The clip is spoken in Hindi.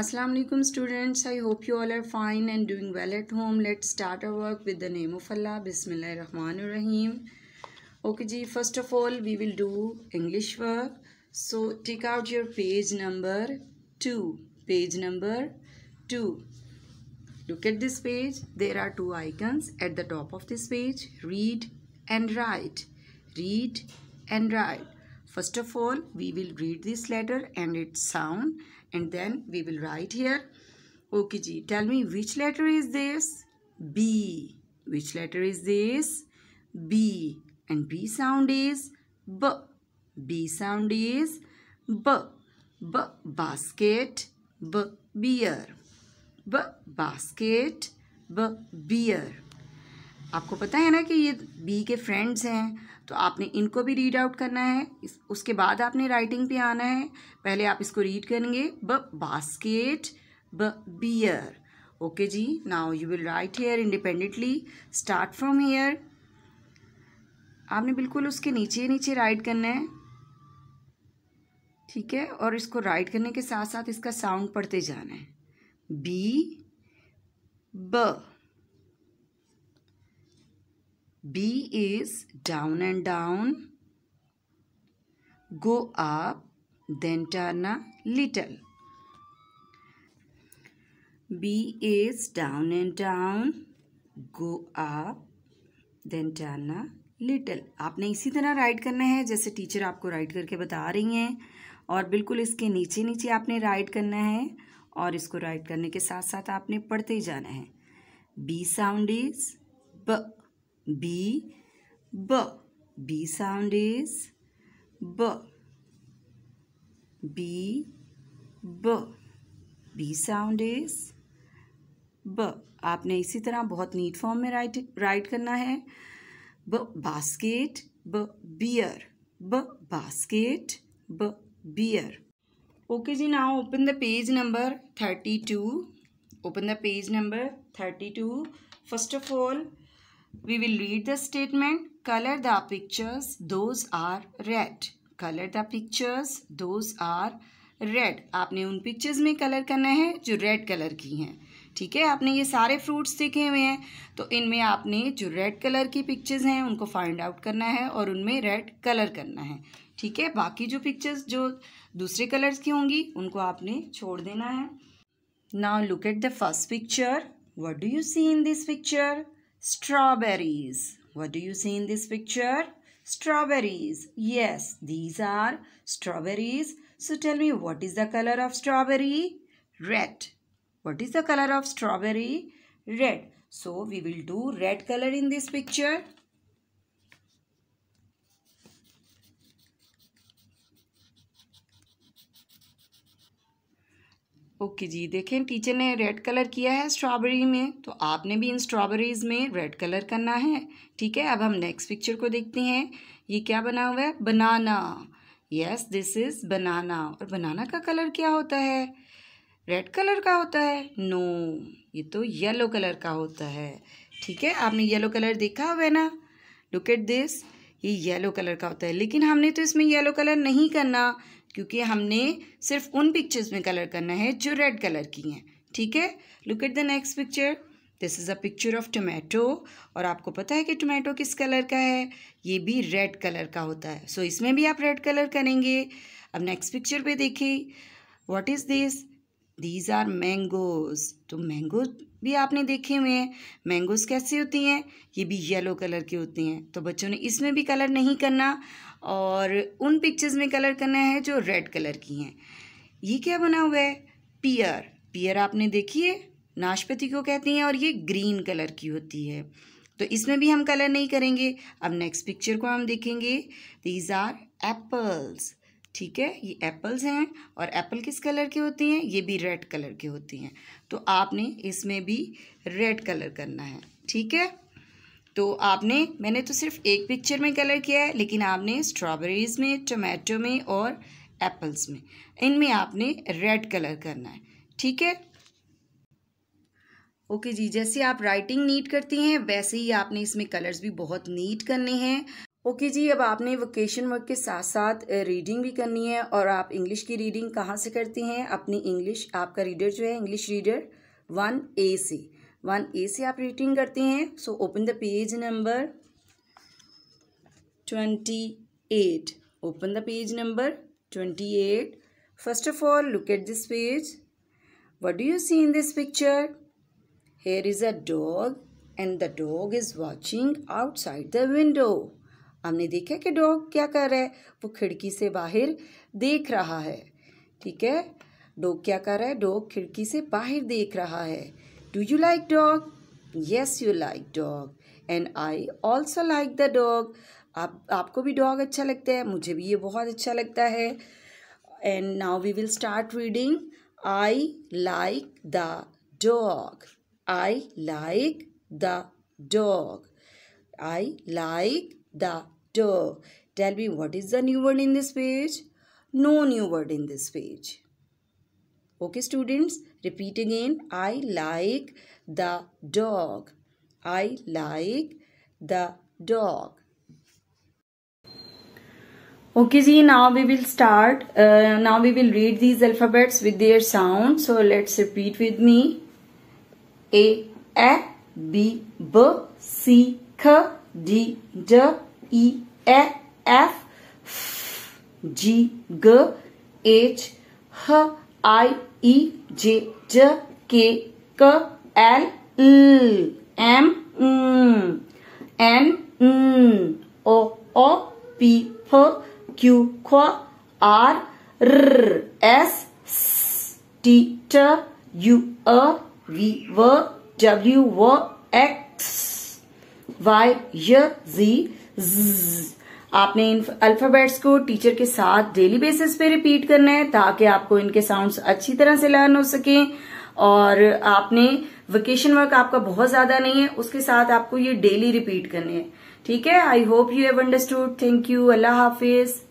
Assalamu alaikum students I hope you all are fine and doing well at home let's start our work with the name of Allah Bismillahirrahmanirrahim. Rahim okay ji first of all we will do English work so take out your page number 2 page number 2 look at this page there are two icons at the top of this page read and write read and write First of all, we will read this letter and its sound and then we will write here. Okay, G. Tell me which letter is this? B. Which letter is this? B. And B sound is B. B sound is B. B. Basket. B. Beer. B. Basket. B. Beer. आपको पता है ना कि ये बी के फ्रेंड्स हैं तो आपने इनको भी रीड आउट करना है इस उसके बाद आपने राइटिंग पे आना है पहले आप इसको रीड करेंगे b basket b bear okay जी now you will write here independently start from here आपने बिल्कुल उसके नीचे नीचे राइट करना है ठीक है और इसको राइट करने के साथ साथ इसका साउंड पढ़ते जाना है बी ब B is down and down. Go up, then turn a little. B is down and down. Go up, then turn a little. आपने इसी तरह राइट करना है जैसे टीचर आपको राइट करके बता रही हैं और बिल्कुल इसके नीचे नीचे आपने राइट करना है और इसको राइट करने के साथ साथ आपने पढ़ते ही जाना है B sound is b B. B. B sound is B. B. B. B sound is B. आपने इसी तरह बहुत नीट फॉर्म में राइट राइट करना है b basket b bear b basket b bear okay जी now open the page number thirty two open the page number thirty two first of all We will read the statement. Color the pictures. Those are red. Color the pictures. Those are red आपने उन पिक्चर्स में कलर करना है जो रेड कलर की हैं ठीक है आपने ये सारे फ्रूट्स देखे हुए हैं तो इनमें आपने जो रेड कलर की पिक्चर्स हैं उनको फाइंड आउट करना है और उनमें रेड कलर करना है ठीक है बाकी जो पिक्चर्स जो दूसरे कलर्स की होंगी उनको आपने छोड़ देना है now look at the first picture what do you see in this picture Strawberries. What do you see in this picture? Strawberries. Yes, these are strawberries. So tell me what is the color of strawberry? Red. What is the color of strawberry? Red. So we will do red color in this picture. Okay जी देखें टीचर ने रेड कलर किया है स्ट्रॉबेरी में तो आपने भी इन स्ट्रॉबेरीज में रेड कलर करना है ठीक है अब हम नेक्स्ट पिक्चर को देखते हैं ये क्या बना हुआ है banana yes this is banana और बनाना का कलर क्या होता है रेड कलर का होता है नो no, ये तो येलो कलर का होता है ठीक है आपने येलो कलर देखा हुआ है ना लुक एट दिस ये येलो कलर का होता है लेकिन हमने तो इसमें येलो कलर नहीं करना क्योंकि हमने सिर्फ उन पिक्चर्स में कलर करना है जो रेड कलर की हैं ठीक है look at the next picture this is a picture of tomato और आपको पता है कि टोमेटो किस कलर का है ये भी रेड कलर का होता है सो so, इसमें भी आप रेड कलर करेंगे अब नेक्स्ट पिक्चर पे देखिए what is this these are mangoes तो मैंगो भी आपने देखे हुए हैं मैंगोज कैसे होती हैं ये भी येलो कलर की होती हैं तो बच्चों ने इसमें भी कलर नहीं करना और उन पिक्चर्स में कलर करना है जो रेड कलर की हैं ये क्या बना हुआ है पियर पियर आपने देखी है नाशपति को कहती हैं और ये ग्रीन कलर की होती है तो इसमें भी हम कलर नहीं करेंगे अब नेक्स्ट पिक्चर को हम देखेंगे दीज आर एप्पल्स ठीक है ये एप्पल्स हैं और एप्पल किस कलर की होती हैं ये भी रेड कलर की होती हैं तो आपने इसमें भी रेड कलर करना है ठीक है तो आपने मैंने तो सिर्फ एक पिक्चर में कलर किया है लेकिन आपने स्ट्रॉबेरीज़ में टमाटो में और एप्पल्स में इनमें आपने रेड कलर करना है ठीक है ओके जी जैसे आप राइटिंग नीट करती हैं वैसे ही आपने इसमें कलर्स भी बहुत नीट करने हैं ओके okay जी अब आपने वोकेशन वर्क के साथ साथ रीडिंग भी करनी है और आप इंग्लिश की रीडिंग कहाँ से करते हैं अपनी इंग्लिश आपका रीडर जो है इंग्लिश रीडर वन ए से वन ए से आप रीडिंग करते हैं so open the page number twenty eight open the page number twenty eight first of all look at this page what do you see in this picture here is a dog and the dog is watching outside the window हमने देखा कि डॉग क्या कर रहा है वो खिड़की से बाहर देख रहा है ठीक है डॉग क्या कर रहा है डॉग खिड़की से बाहर देख रहा है do you like dog yes you like dog and I also like the dog आप आपको भी डॉग अच्छा लगता है मुझे भी ये बहुत अच्छा लगता है and now we will start reading I like the dog I like the dog I like the Tell me what is the new word in this page? No new word in this page. Okay students, repeat again. I like the dog. I like the dog. Okay, see, now we will start. Uh, now we will read these alphabets with their sound. So let's repeat with me. A, A, B, B, C, K, D, D, E, E, F, F, G, G, H, H, I, E, J, J, K, K, L, L, M, N, N, N, O, O, P, P, Q, Q, R, R, S, S, T, T, U, A, V, V, W, W, X, Y, Y, Z, आपने इन अल्फाबेट्स को टीचर के साथ डेली बेसिस पे रिपीट करना है ताकि आपको इनके साउंड्स अच्छी तरह से लर्न हो सके और आपने वेकेशन वर्क आपका बहुत ज्यादा नहीं है उसके साथ आपको ये डेली रिपीट करने हैं ठीक है I hope you have understood thank you अल्लाह हाफिज़